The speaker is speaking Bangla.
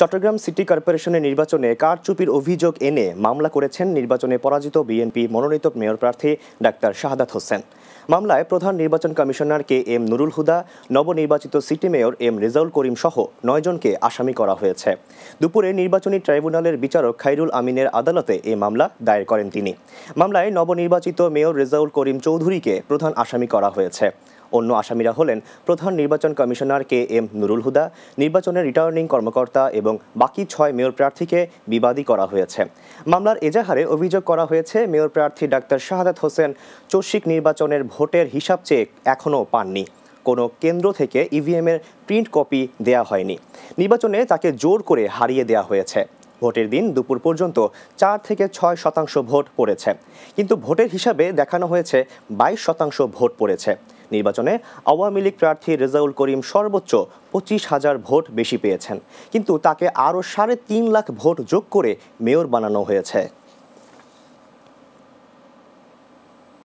চট্টগ্রাম সিটি কর্পোরেশনের নির্বাচনে কারচুপির অভিযোগ এনে মামলা করেছেন নির্বাচনে পরাজিত বিএনপি মনোনীত মেয়র প্রার্থী ডাক্তার শাহাদাত হোসেন মামলায় প্রধান নির্বাচন commissioner K M Nurul Huda নবনির্বাচিত city mayor M Rezaul Karim সহ নয়জনকে আসামি করা হয়েছে দুপুরে নির্বাচনী ট্রাইব্যুনালের বিচারক খাইরুল আমিনের আদালতে এই মামলা দায়ের করেন তিনি মামলায় নবনির্বাচিত মেয়র রেজাউল করিম চৌধুরীকে প্রধান আসামি করা হয়েছে অন্য আসামিরা হলেন প্রধান নির্বাচন commissioner K M Nurul Huda নির্বাচনের রিটার্নিং কর্মকর্তা এবং বাকি ছয় মেয়র প্রার্থীকে বিবাদী করা হয়েছে মামলার এজাহারে অভিযোগ করা হয়েছে মেয়র প্রার্থী ডাক্তার শাহাদাত হোসেন চৌশিক নির্বাচনের ভোটের হিসাব চেক এখনও পাননি কোনো কেন্দ্র থেকে ইভিএমের e প্রিন্ট কপি দেয়া হয়নি নির্বাচনে তাকে জোর করে হারিয়ে দেয়া হয়েছে ভোটের দিন দুপুর পর্যন্ত চার থেকে ছয় শতাংশ ভোট পড়েছে কিন্তু ভোটের হিসাবে দেখানো হয়েছে বাইশ শতাংশ ভোট পড়েছে নির্বাচনে আওয়ামী লীগ প্রার্থী রেজাউল করিম সর্বোচ্চ পঁচিশ হাজার ভোট বেশি পেয়েছেন কিন্তু তাকে আরও সাড়ে তিন লাখ ভোট যোগ করে মেয়র বানানো হয়েছে